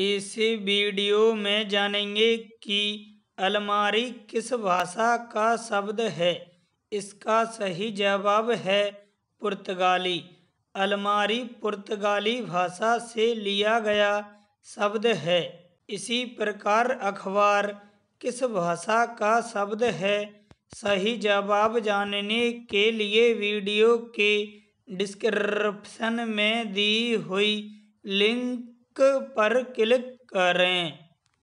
इस वीडियो में जानेंगे कि अलमारी किस भाषा का शब्द है इसका सही जवाब है पुर्तगाली अलमारी पुर्तगाली भाषा से लिया गया शब्द है इसी प्रकार अखबार किस भाषा का शब्द है सही जवाब जानने के लिए वीडियो के डिस्क्रिप्शन में दी हुई लिंक पर क्लिक करें